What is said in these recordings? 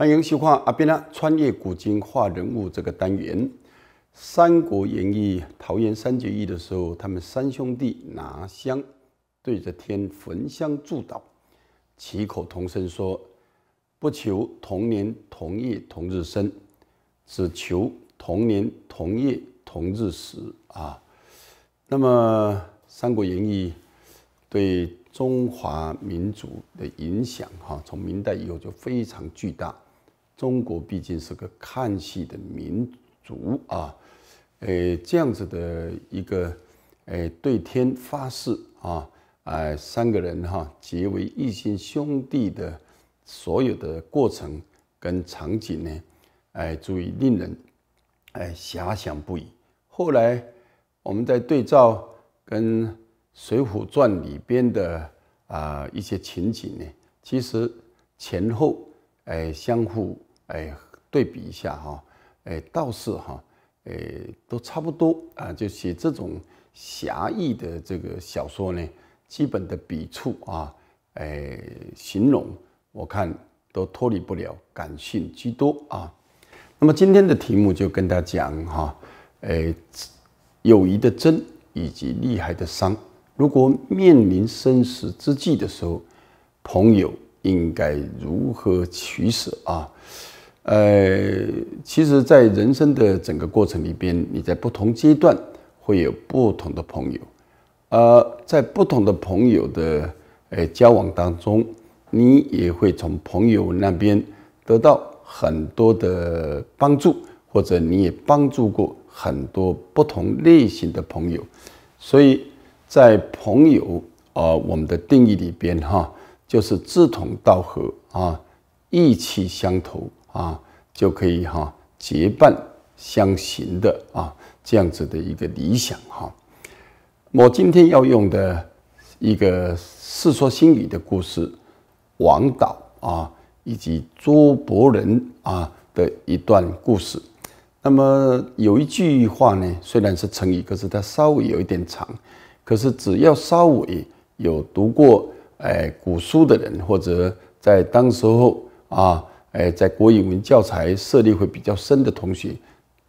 欢迎收看阿扁啦！穿越古今画人物这个单元，《三国演义》桃园三结义的时候，他们三兄弟拿香对着天焚香祝祷，齐口同声说：“不求同年同月同日生，只求同年同月同日死。”啊，那么《三国演义》对中华民族的影响，哈，从明代以后就非常巨大。中国毕竟是个看戏的民族啊，诶，这样子的一个诶对天发誓啊，哎，三个人哈结为异姓兄弟的所有的过程跟场景呢，哎，足以令人哎遐想不已。后来我们在对照跟《水浒传》里边的啊一些情景呢，其实前后诶相互。哎，对比一下哈，哎，倒是哈，哎，都差不多啊。就写这种侠义的这个小说呢，基本的笔触啊，哎，形容我看都脱离不了感性居多啊。那么今天的题目就跟大家讲哈，哎，友谊的真以及厉害的伤。如果面临生死之际的时候，朋友应该如何取舍啊？呃，其实，在人生的整个过程里边，你在不同阶段会有不同的朋友，呃，在不同的朋友的呃交往当中，你也会从朋友那边得到很多的帮助，或者你也帮助过很多不同类型的朋友，所以在朋友啊，我们的定义里边，哈，就是志同道合啊，意气相投。啊，就可以哈结伴相行的啊，这样子的一个理想哈。我今天要用的一个《世说新语》的故事，王导啊，以及周伯仁啊的一段故事。那么有一句话呢，虽然是成语，可是它稍微有一点长，可是只要稍微有读过哎古书的人，或者在当时候啊。哎，在国语文教材涉猎会比较深的同学，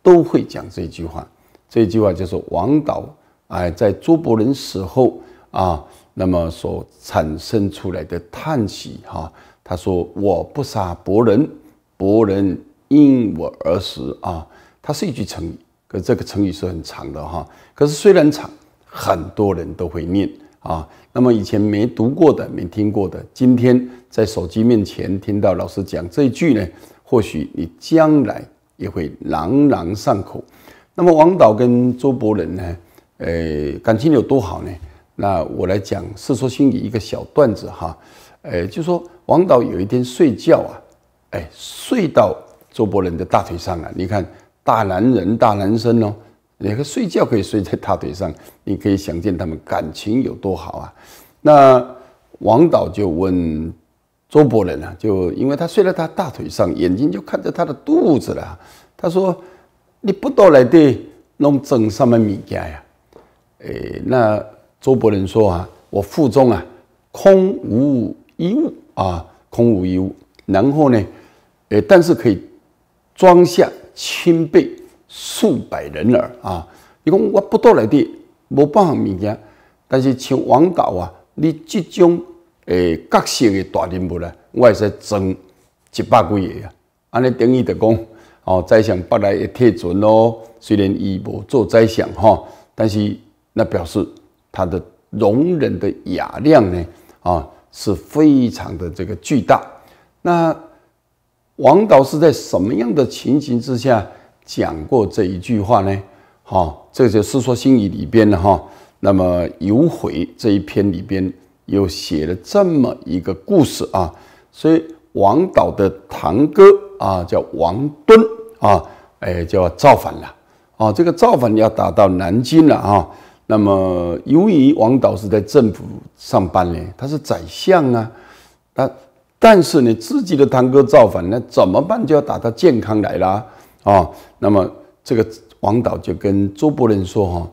都会讲这一句话。这一句话就是王导哎，在朱伯伦死后啊，那么所产生出来的叹息哈。他说：“我不杀伯仁，伯仁因我而死啊。”它是一句成语，可这个成语是很长的哈。可是虽然长，很多人都会念。啊，那么以前没读过的、没听过的，今天在手机面前听到老师讲这一句呢，或许你将来也会朗朗上口。那么王导跟周伯仁呢，呃，感情有多好呢？那我来讲《世说新语》一个小段子哈，呃，就说王导有一天睡觉啊，哎，睡到周伯仁的大腿上啊，你看大男人、大男生哦。那个睡觉可以睡在大腿上，你可以想见他们感情有多好啊！那王导就问周伯仁啊，就因为他睡在他大腿上，眼睛就看着他的肚子了。他说：“你不到来的弄整什么米家呀？”哎，那周伯仁说啊：“我腹中啊，空无一物啊，空无一物。然后呢，哎，但是可以装下亲贝。”数百人耳啊！你讲我不多来的，无办法物件。但是像王导啊，你这种诶角色嘅大人物呢，我也是装一百几个啊。安尼等于就讲哦，宰相不来也退船咯。虽然伊无做宰相哈，但是那表示他的容忍的雅量呢啊，是非常的这个巨大。那王导是在什么样的情形之下？讲过这一句话呢，哈，这就是《世说新语》里边的哈。那么《有悔》这一篇里边又写了这么一个故事啊。所以王导的堂哥啊，叫王敦啊，哎，就要造反了啊。这个造反要打到南京了啊。那么由于王导是在政府上班呢，他是宰相啊，但但是你自己的堂哥造反，那怎么办？就要打到建康来了。啊，那么这个王导就跟周伯仁说：“哈，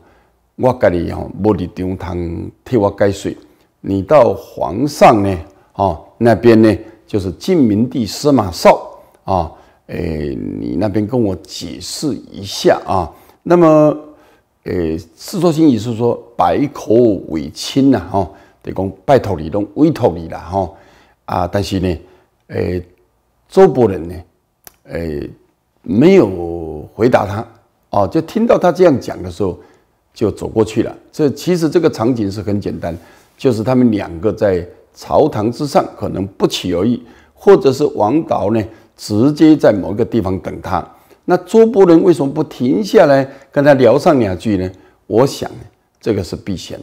我家里哦，不立中堂替我改水，你到皇上呢，啊那边呢，就是晋明帝司马绍啊，诶，你那边跟我解释一下啊。那么，诶，《世说新语》是说百口为亲呐，哈，得讲拜托你了，委托你了，哈啊。但是呢，诶，周伯仁呢，诶。”没有回答他，哦，就听到他这样讲的时候，就走过去了。这其实这个场景是很简单，就是他们两个在朝堂之上，可能不期而遇，或者是王导呢直接在某个地方等他。那周伯伦为什么不停下来跟他聊上两句呢？我想，这个是避嫌，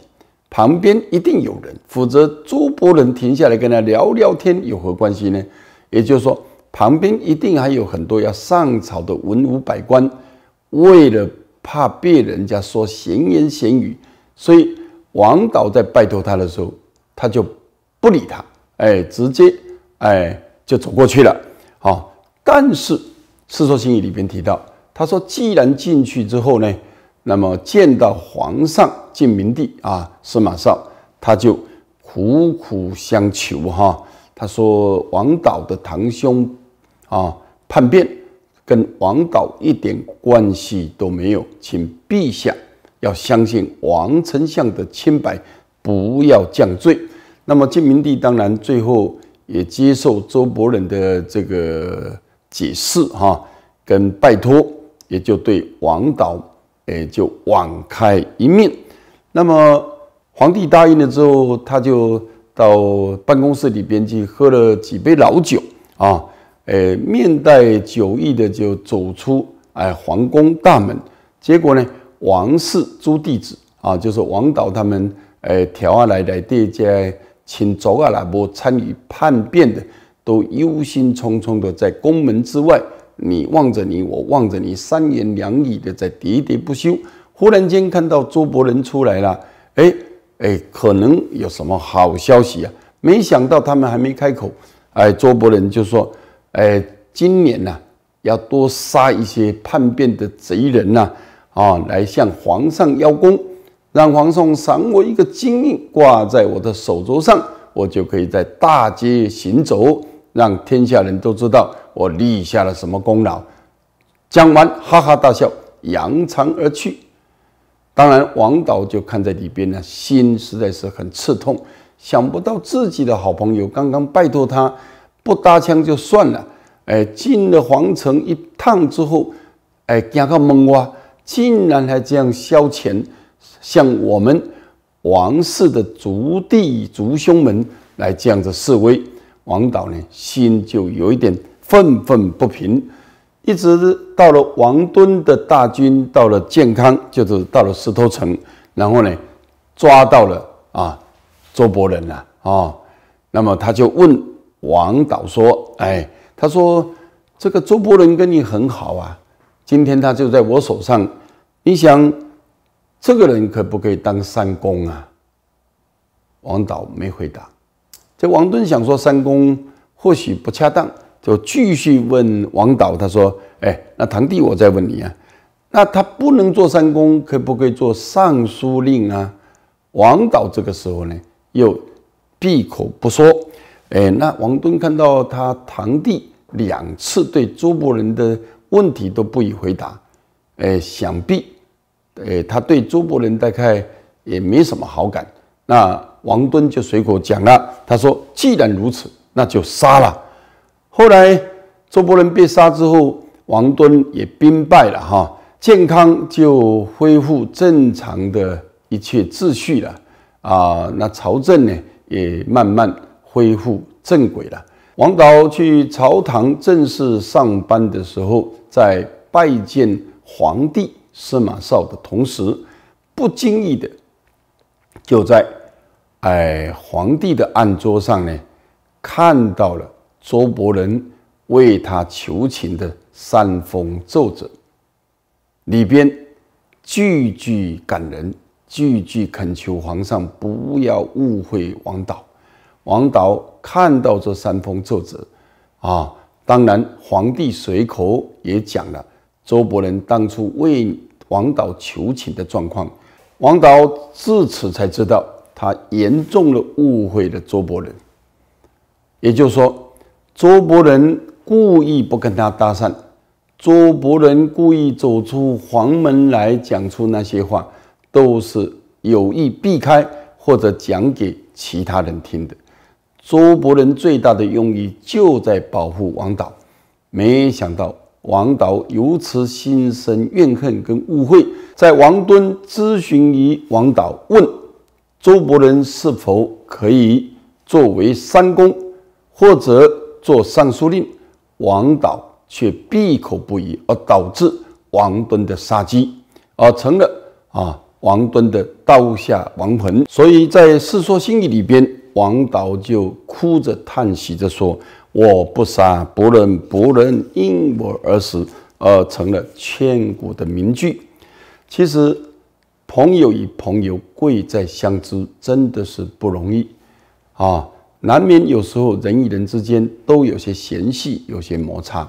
旁边一定有人，否则周伯伦停下来跟他聊聊天有何关系呢？也就是说。旁边一定还有很多要上朝的文武百官，为了怕被人家说闲言闲语，所以王导在拜托他的时候，他就不理他，哎，直接哎就走过去了。好，但是《世说新语》里边提到，他说既然进去之后呢，那么见到皇上晋明帝啊司马绍，他就苦苦相求哈，他说王导的堂兄。啊！叛变跟王导一点关系都没有，请陛下要相信王丞相的清白，不要降罪。那么晋明帝当然最后也接受周伯仁的这个解释哈，跟拜托，也就对王导，也就网开一面。那么皇帝答应了之后，他就到办公室里边去喝了几杯老酒啊。哎，面带酒意的就走出哎皇宫大门，结果呢，王室诸弟子啊，就是王导他们哎调下来的这些请走啊来不参与叛变的，都忧心忡忡的在宫门之外，你望着你，我望着你，三言两语的在喋喋不休。忽然间看到周伯仁出来了，哎哎，可能有什么好消息啊？没想到他们还没开口，哎，周伯仁就说。哎，今年呢，要多杀一些叛变的贼人呐，啊，来向皇上邀功，让皇上赏我一个金印，挂在我的手镯上，我就可以在大街行走，让天下人都知道我立下了什么功劳。讲完，哈哈大笑，扬长而去。当然，王导就看在里边呢，心实在是很刺痛，想不到自己的好朋友刚刚拜托他。不搭腔就算了，哎，进了皇城一趟之后，哎，惊个懵哇，竟然还这样消遣，向我们王室的族弟族兄们来这样子示威，王导呢心就有一点愤愤不平，一直到了王敦的大军到了建康，就是到了石头城，然后呢抓到了啊周伯仁了啊，那么他就问。王导说：“哎，他说这个周伯仁跟你很好啊。今天他就在我手上，你想这个人可不可以当三公啊？”王导没回答。这王敦想说三公或许不恰当，就继续问王导：“他说，哎，那堂弟，我再问你啊，那他不能做三公，可不可以做尚书令啊？”王导这个时候呢，又闭口不说。哎，那王敦看到他堂弟两次对周伯仁的问题都不予回答，哎，想必，哎，他对周伯仁大概也没什么好感。那王敦就随口讲了，他说：“既然如此，那就杀了。”后来周伯仁被杀之后，王敦也兵败了，哈，健康就恢复正常的一切秩序了啊。那朝政呢，也慢慢。恢复正轨了。王导去朝堂正式上班的时候，在拜见皇帝司马绍的同时，不经意的就在哎皇帝的案桌上呢，看到了卓伯仁为他求情的三封奏折，里边句句感人，句句恳求皇上不要误会王导。王导看到这三封奏折，啊，当然皇帝随口也讲了周伯仁当初为王导求情的状况。王导至此才知道，他严重的误会了周伯仁。也就是说，周伯仁故意不跟他搭讪，周伯仁故意走出房门来讲出那些话，都是有意避开或者讲给其他人听的。周伯仁最大的用意就在保护王导，没想到王导由此心生怨恨跟误会。在王敦咨询于王导，问周伯仁是否可以作为三公或者做尚书令，王导却闭口不语，而导致王敦的杀机，而成了啊王敦的刀下亡魂。所以在《世说新语》里边。王导就哭着叹息着说：“我不杀，不论不论因我而死。”而成了千古的名句。其实，朋友与朋友贵在相知，真的是不容易啊！难免有时候人与人之间都有些嫌隙，有些摩擦，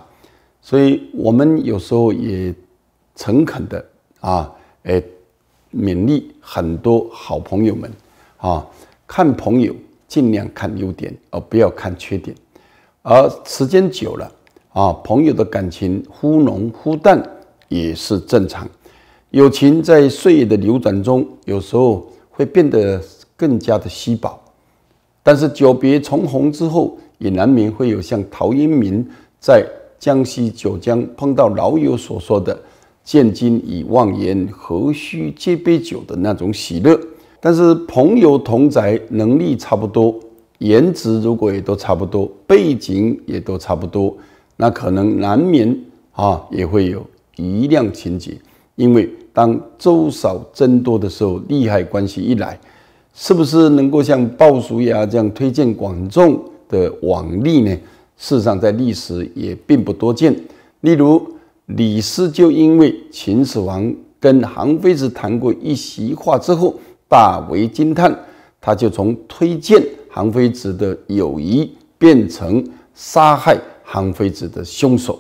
所以我们有时候也诚恳的啊，哎，勉励很多好朋友们啊，看朋友。尽量看优点，而不要看缺点，而时间久了啊，朋友的感情忽浓忽淡也是正常。友情在岁月的流转中，有时候会变得更加的稀薄，但是久别重逢之后，也难免会有像陶渊明在江西九江碰到老友所说的“见金已忘言，何须借杯酒”的那种喜乐。但是朋友同宅，能力差不多，颜值如果也都差不多，背景也都差不多，那可能难免啊也会有一量情节。因为当周少增多的时候，利害关系一来，是不是能够像鲍叔牙这样推荐管仲的往例呢？事实上，在历史也并不多见。例如李斯就因为秦始皇跟韩非子谈过一席话之后。大为惊叹，他就从推荐韩非子的友谊变成杀害韩非子的凶手，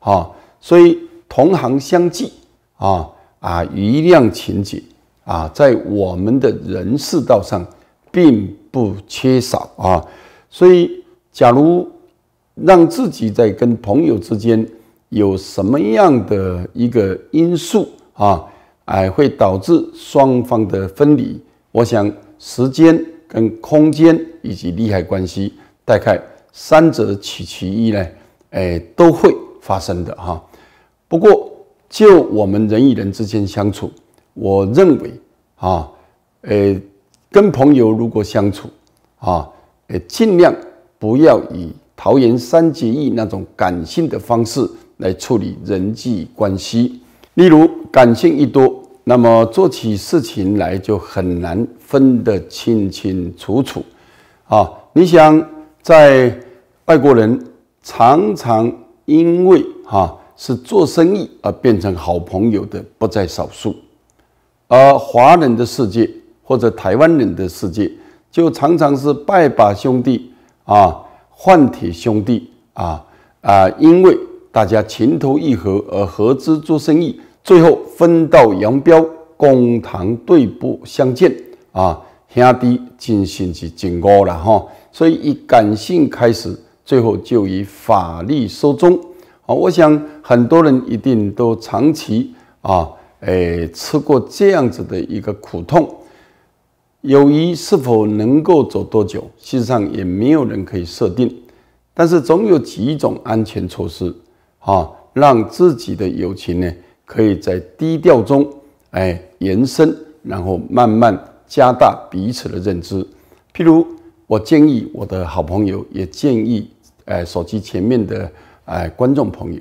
啊，所以同行相忌啊啊，一样情景啊，在我们的人世道上并不缺少啊，所以假如让自己在跟朋友之间有什么样的一个因素啊。哎，会导致双方的分离。我想，时间跟空间以及利害关系，大概三者取其一呢，哎，都会发生的哈。不过，就我们人与人之间相处，我认为啊，呃，跟朋友如果相处啊，呃，尽量不要以桃园三结义那种感性的方式来处理人际关系。例如，感性一多，那么做起事情来就很难分得清清楚楚，啊！你想，在外国人常常因为哈是做生意而变成好朋友的不在少数，而华人的世界或者台湾人的世界，就常常是拜把兄弟啊、换铁兄弟啊啊，因为大家情投意合而合资做生意。最后分道扬镳，公堂对簿相见啊，兄弟真心是真恶了哈。所以以感性开始，最后就以法律收终啊。我想很多人一定都长期啊，诶，吃过这样子的一个苦痛。友谊是否能够走多久，事实上也没有人可以设定，但是总有几种安全措施啊，让自己的友情呢。可以在低调中，哎，延伸，然后慢慢加大彼此的认知。譬如，我建议我的好朋友，也建议，哎，手机前面的哎观众朋友，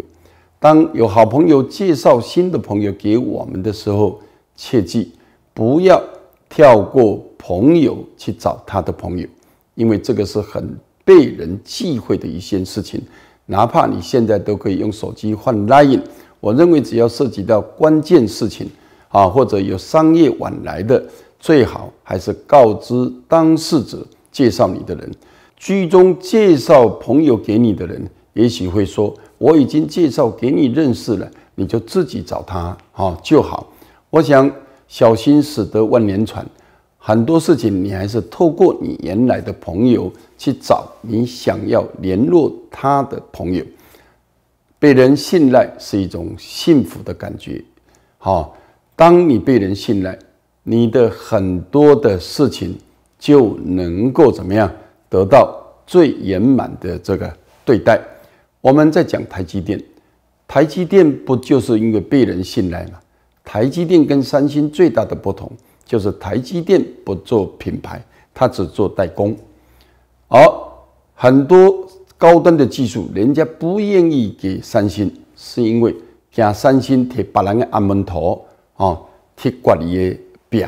当有好朋友介绍新的朋友给我们的时候，切记不要跳过朋友去找他的朋友，因为这个是很被人忌讳的一件事情。哪怕你现在都可以用手机换 Line。我认为，只要涉及到关键事情，啊，或者有商业往来的，最好还是告知当事者，介绍你的人。居中介绍朋友给你的人，也许会说：“我已经介绍给你认识了，你就自己找他，哈，就好。”我想，小心使得万年船，很多事情你还是透过你原来的朋友去找你想要联络他的朋友。被人信赖是一种幸福的感觉，好，当你被人信赖，你的很多的事情就能够怎么样得到最圆满的这个对待。我们在讲台积电，台积电不就是因为被人信赖吗？台积电跟三星最大的不同就是台积电不做品牌，它只做代工。而很多。高端的技术，人家不愿意给三星，是因为怕三星踢别人的暗门头啊，踢挂里的表。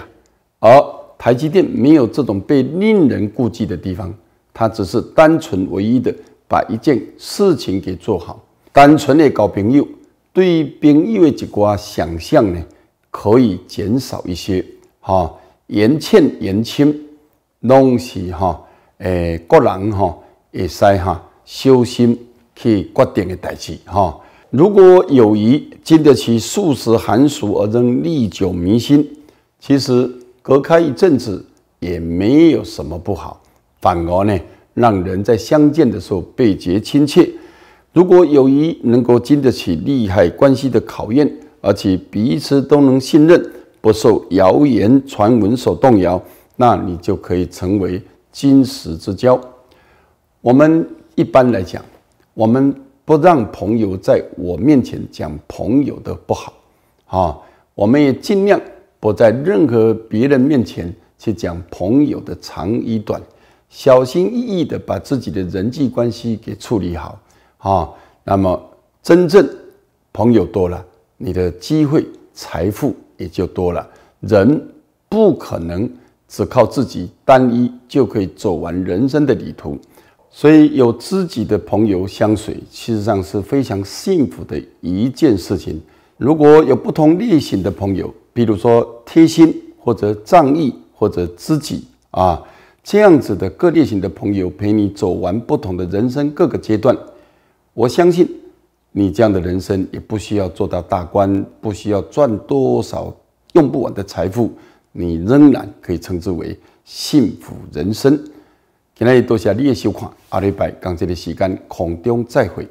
而台积电没有这种被令人顾忌的地方，它只是单纯、唯一的把一件事情给做好，单纯的搞朋友，对朋友的一寡想象呢，可以减少一些哈，言欠言轻，拢是哈，诶，国人哈，会使哈。修心去决定的代志哈。如果友谊经得起数十寒暑而仍历久弥新，其实隔开一阵子也没有什么不好，反而呢让人在相见的时候倍觉亲切。如果友谊能够经得起利害关系的考验，而且彼此都能信任，不受谣言传闻所动摇，那你就可以成为金石之交。我们。一般来讲，我们不让朋友在我面前讲朋友的不好，啊，我们也尽量不在任何别人面前去讲朋友的长与短，小心翼翼的把自己的人际关系给处理好，啊，那么真正朋友多了，你的机会、财富也就多了。人不可能只靠自己单一就可以走完人生的旅途。所以有知己的朋友相随，其实上是非常幸福的一件事情。如果有不同类型的朋友，比如说贴心，或者仗义，或者知己啊，这样子的各类型的朋友陪你走完不同的人生各个阶段，我相信你这样的人生也不需要做到大官，不需要赚多少用不完的财富，你仍然可以称之为幸福人生。今日多谢你的收看，下礼拜同一个时间空中再会。